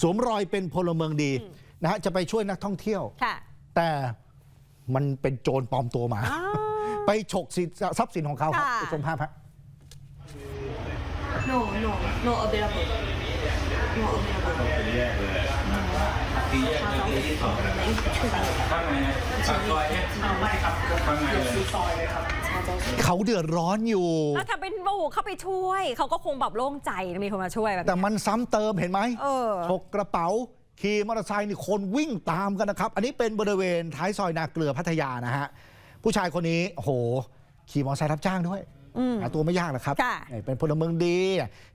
สวมรอยเป็นพลเมืองดีนะฮะจะไปช่วยนักท่องเที่ยวแต่มันเป็นโจรปลอมตัวมาไปฉกทรัพย์สินของเขาครับชมภาพฮะ no no no available no available ข้างในซอยเนี่ยไม่ครับข้างในเลยเขาเดือดร้อนอยู่ แล้วถ้าเป็นโบูเข้าไปช่วย เขาก็คงแบบโล่งใจมีคนมาช่วยแบบแต่มันซ้ำเติมเห็นไหมฉกกระเป๋าขี่มอเตอร์ไซค์นี่คนวิ่งตามกันนะครับ อันนี้เป็นบริเวณท้ายซอยนาเกลือพัทยานะฮะ ผู้ชายคนนี้โหขี่มอเตอร์ไซค์รับจ้างด้วยหาตัวไม่ยากนะครับ เป็นพลเมืองดี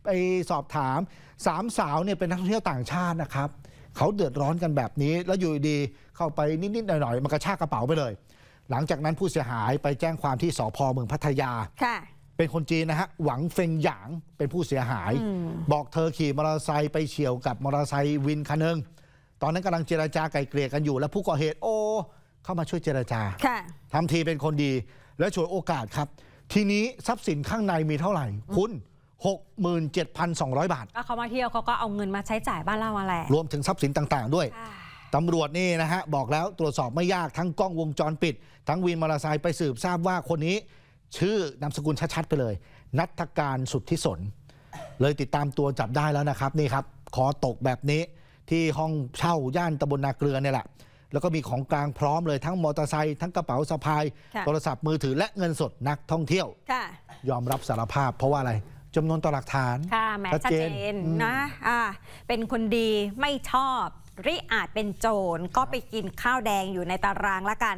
ไปสอบถามสามสาวเนี่ยเป็นนักท่องเที่ยวต่างชาตินะครับเขาเดือดร้อนกันแบบนี้แล้วอยู่ดีเข้าไปนิดๆหน่อยๆมันกระชากกระเป๋าไปเลยหลังจากนั้นผู้เสียหายไปแจ้งความที่สพเมืองพัทยา เป็นคนจีนนะฮะ หวังเฟงหยางเป็นผู้เสียหาย บอกเธอขี่มอเตอร์ไซค์ไปเฉียวกับมอเตอร์ไซค์วินคันนึง ตอนนั้นกำลังเจราจาไกลเกลี่ยกันอยู่ แล้วผู้ก่อเหตุโอ้เข้ามาช่วยเจราจาทำทีเป็นคนดีและฉวยโอกาสครับ ทีนี้ทรัพย์สินข้างในมีเท่าไหร่ คุณ 67,200บาทเขามาเที่ยวเขาก็เอาเงินมาใช้จ่ายบ้านเล่าอะไร รวมถึงทรัพย์สินต่าง ๆด้วยตำรวจนี่นะฮะ บอกแล้วตรวจสอบไม่ยากทั้งกล้องวงจรปิด ทั้งวินมอเตอร์ไซค์ไปสืบทราบว่าคนนี้ ชื่อนามสกุลชัดๆไปเลย นัทการสุทธิสนเลยติดตามตัวจับได้แล้วนะครับนี่ครับขอตกแบบนี้ ที่ห้องเช่า ย่านตำบลนาเกลือเนี่ยแหละแล้วก็มีของกลางพร้อมเลยทั้งมอเตอร์ไซค์ทั้งกระเป๋าสะพายโทรศัพท์มือถือและเงินสดนักท่องเที่ยวยอมรับสารภาพเพราะว่าอะไรจำนวนต่อหลักฐานชัดเจนนะเป็นคนดีไม่ชอบริอาจเป็นโจรก็ไปกินข้าวแดงอยู่ในตารางละกัน